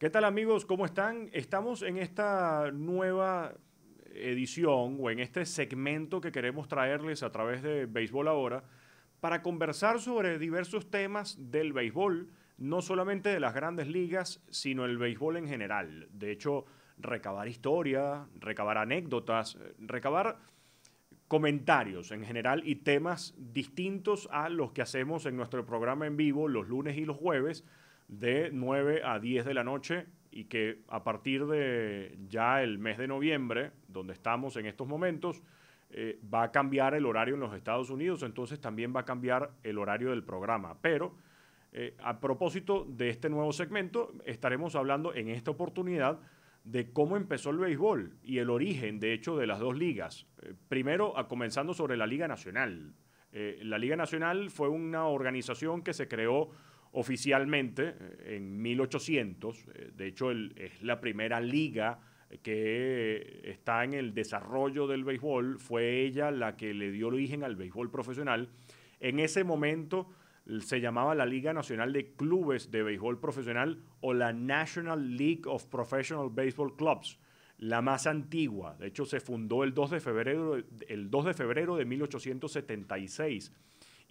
¿Qué tal amigos? ¿Cómo están? Estamos en esta nueva edición o en este segmento que queremos traerles a través de Béisbol Ahora para conversar sobre diversos temas del béisbol, no solamente de las grandes ligas, sino el béisbol en general. De hecho, recabar historia, recabar anécdotas, recabar comentarios en general y temas distintos a los que hacemos en nuestro programa en vivo los lunes y los jueves de 9 a 10 de la noche y que a partir de ya el mes de noviembre, donde estamos en estos momentos, eh, va a cambiar el horario en los Estados Unidos, entonces también va a cambiar el horario del programa. Pero eh, a propósito de este nuevo segmento, estaremos hablando en esta oportunidad de cómo empezó el béisbol y el origen, de hecho, de las dos ligas. Eh, primero, a, comenzando sobre la Liga Nacional. la Liga Nacional fue una organización que se creó oficialmente eh, en 1800. Eh, de hecho, es la primera liga que eh, está en el desarrollo del béisbol. Fue ella la que le dio origen al béisbol profesional. En ese momento se llamaba la Liga Nacional de Clubes de Béisbol Profesional o la National League of Professional Baseball Clubs, la más antigua. De hecho, se fundó el 2 de febrero, el 2 de, febrero de 1876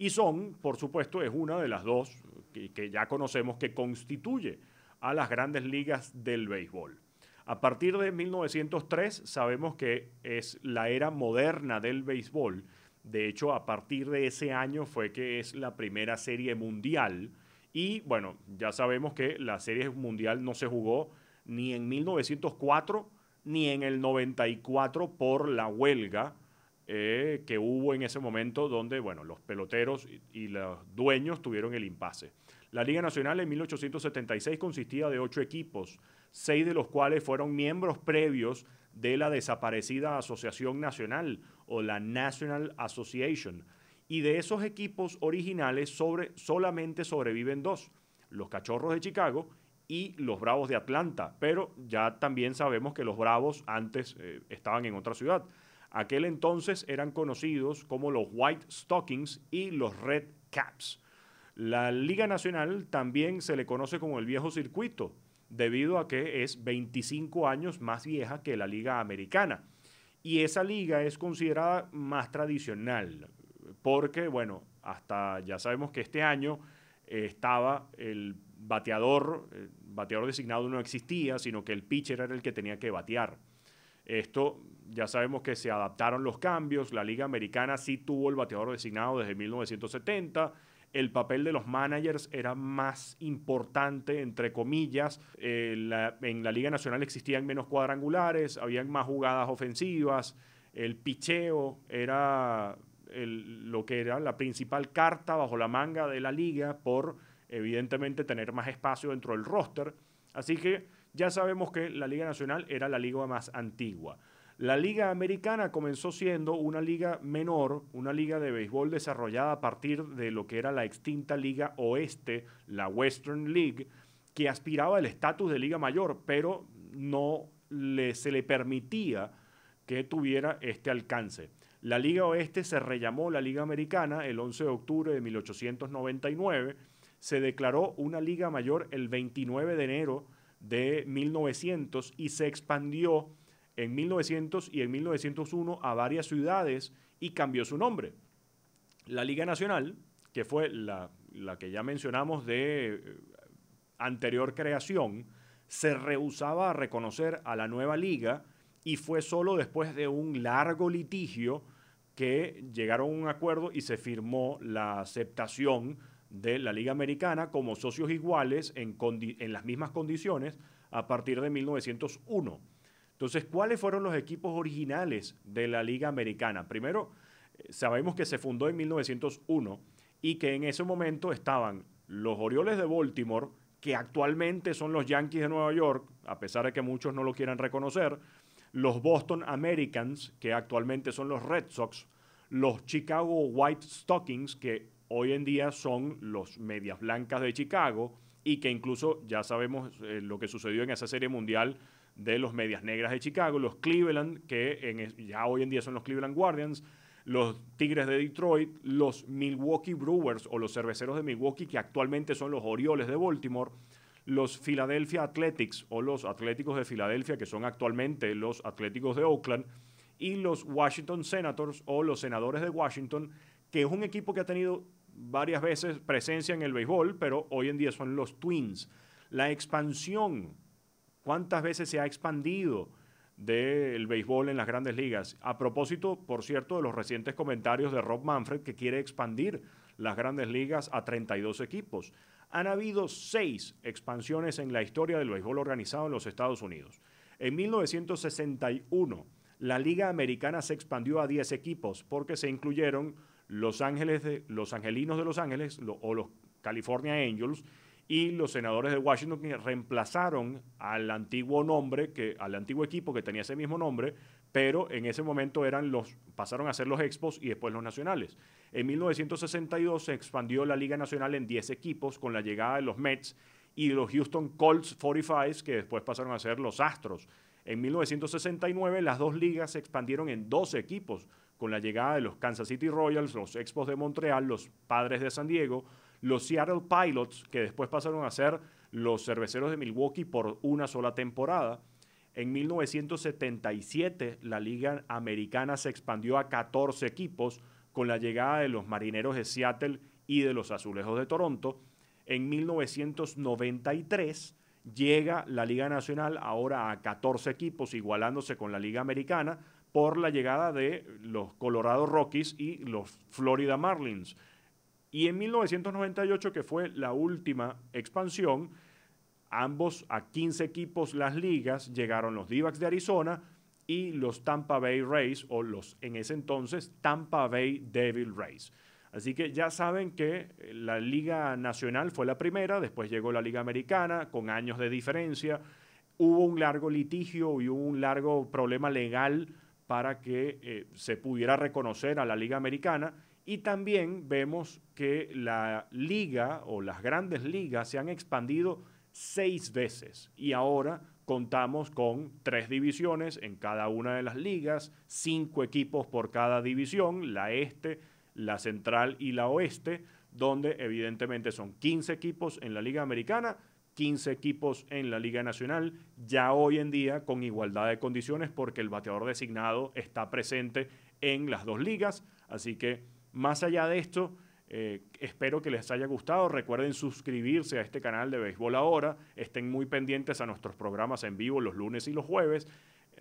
y son, por supuesto, es una de las dos que, ya conocemos que constituye a las grandes ligas del béisbol. A partir de 1903 sabemos que es la era moderna del béisbol. De hecho, a partir de ese año fue que es la primera serie mundial. Y bueno, ya sabemos que la serie mundial no se jugó ni en 1904 ni en el 94 por la huelga eh, que hubo en ese momento donde, bueno, los peloteros y, los dueños tuvieron el impasse. La Liga Nacional en 1876 consistía de ocho equipos, seis de los cuales fueron miembros previos de la desaparecida Asociación Nacional o la National Association. Y de esos equipos originales sobre, solamente sobreviven dos, los Cachorros de Chicago y los Bravos de Atlanta. Pero ya también sabemos que los Bravos antes eh, estaban en otra ciudad. Aquel entonces eran conocidos como los White Stockings y los Red Caps. La Liga Nacional también se le conoce como el viejo circuito, debido a que es 25 años más vieja que la Liga Americana. Y esa liga es considerada más tradicional, porque, bueno, hasta ya sabemos que este año eh, estaba el bateador, el eh, bateador designado no existía, sino que el pitcher era el que tenía que batear. Esto ya sabemos que se adaptaron los cambios, la Liga Americana sí tuvo el bateador designado desde 1970 el papel de los managers era más importante, entre comillas. Eh, en la Liga Nacional existían menos cuadrangulares, habían más jugadas ofensivas, el picheo era lo que era la principal carta bajo la manga de la liga por, evidentemente, tener más espacio dentro del roster. Así que ya sabemos que la Liga Nacional era la liga más antigua. La liga americana comenzó siendo una liga menor, una liga de béisbol desarrollada a partir de lo que era la extinta liga oeste, la Western League, que aspiraba al estatus de liga mayor, pero no se le permitía que tuviera este alcance. La liga oeste se rellamó la liga americana el 11 de octubre de 1899, se declaró una liga mayor el 29 de enero de 1900 y se expandió en 1900 y en 1901 a varias ciudades y cambió su nombre. La Liga Nacional, que fue la, que ya mencionamos de eh, anterior creación, se rehusaba a reconocer a la nueva liga y fue solo después de un largo litigio que llegaron a un acuerdo y se firmó la aceptación de la Liga Americana como socios iguales en, las mismas condiciones a partir de 1901. Entonces, ¿cuáles fueron los equipos originales de la Liga Americana? Primero, eh, sabemos que se fundó en 1901 y que en ese momento estaban los Orioles de Baltimore, que actualmente son los Yankees de Nueva York, a pesar de que muchos no lo quieran reconocer, los Boston Americans, que actualmente son los Red Sox, los Chicago White Stockings, que hoy en día son los medias blancas de Chicago y que incluso ya sabemos eh, lo que sucedió en esa serie mundial de los medias negras de Chicago, los Cleveland, que ya hoy en día son los Cleveland Guardians, los Tigres de Detroit, los Milwaukee Brewers o los Cerveceros de Milwaukee, que actualmente son los Orioles de Baltimore, los Philadelphia Athletics o los Atléticos de Filadelfia, que son actualmente los Atléticos de Oakland, y los Washington Senators o los Senadores de Washington, que es un equipo que ha tenido varias veces presencia en el béisbol, pero hoy en día son los Twins. La expansión, ¿cuántas veces se ha expandido del béisbol en las grandes ligas? A propósito, por cierto, de los recientes comentarios de Rob Manfred que quiere expandir las grandes ligas a 32 equipos. Han habido seis expansiones en la historia del béisbol organizado en los Estados Unidos. En 1961, la Liga Americana se expandió a 10 equipos porque se incluyeron los, ángeles de, los angelinos de Los Ángeles o los California Angels y los senadores de Washington reemplazaron al antiguo nombre, que, al antiguo equipo que tenía ese mismo nombre, pero en ese momento eran los, pasaron a ser los Expos y después los Nacionales. En 1962 se expandió la Liga Nacional en 10 equipos con la llegada de los Mets y los Houston Colts 45, que después pasaron a ser los Astros. En 1969 las dos ligas se expandieron en 12 equipos, con la llegada de los Kansas City Royals, los Expos de Montreal, los Padres de San Diego, los Seattle Pilots, que después pasaron a ser los Cerveceros de Milwaukee por una sola temporada. En 1977 la Liga Americana se expandió a 14 equipos con la llegada de los Marineros de Seattle y de los Azulejos de Toronto. En 1993 llega la Liga Nacional ahora a 14 equipos, igualándose con la Liga Americana, por la llegada de los Colorado Rockies y los Florida Marlins. Y en 1998, que fue la última expansión, ambos a 15 equipos las ligas, llegaron los d de Arizona y los Tampa Bay Rays, o los en ese entonces Tampa Bay Devil Rays. Así que ya saben que eh, la Liga Nacional fue la primera, después llegó la Liga Americana, con años de diferencia. Hubo un largo litigio y un largo problema legal para que eh, se pudiera reconocer a la Liga Americana. Y también vemos que la liga o las grandes ligas se han expandido seis veces y ahora contamos con tres divisiones en cada una de las ligas, cinco equipos por cada división, la este, la central y la oeste, donde evidentemente son 15 equipos en la Liga Americana 15 equipos en la Liga Nacional, ya hoy en día con igualdad de condiciones porque el bateador designado está presente en las dos ligas. Así que más allá de esto, eh, espero que les haya gustado. Recuerden suscribirse a este canal de Béisbol Ahora. Estén muy pendientes a nuestros programas en vivo los lunes y los jueves.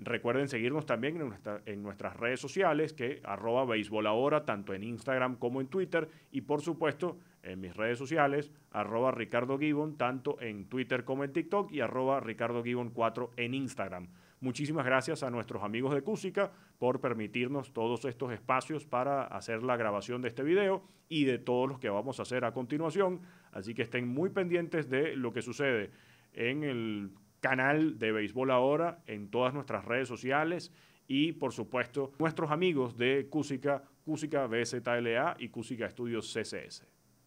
Recuerden seguirnos también en, nuestras redes sociales, que arroba béisbol tanto en Instagram como en Twitter, y por supuesto en mis redes sociales, arroba Ricardo tanto en Twitter como en TikTok, y arroba Ricardo 4 en Instagram. Muchísimas gracias a nuestros amigos de Cúsica por permitirnos todos estos espacios para hacer la grabación de este video y de todos los que vamos a hacer a continuación. Así que estén muy pendientes de lo que sucede en el canal de Béisbol Ahora en todas nuestras redes sociales y por supuesto nuestros amigos de Cusica, Cusica BZLA y Cusica Estudios CCS.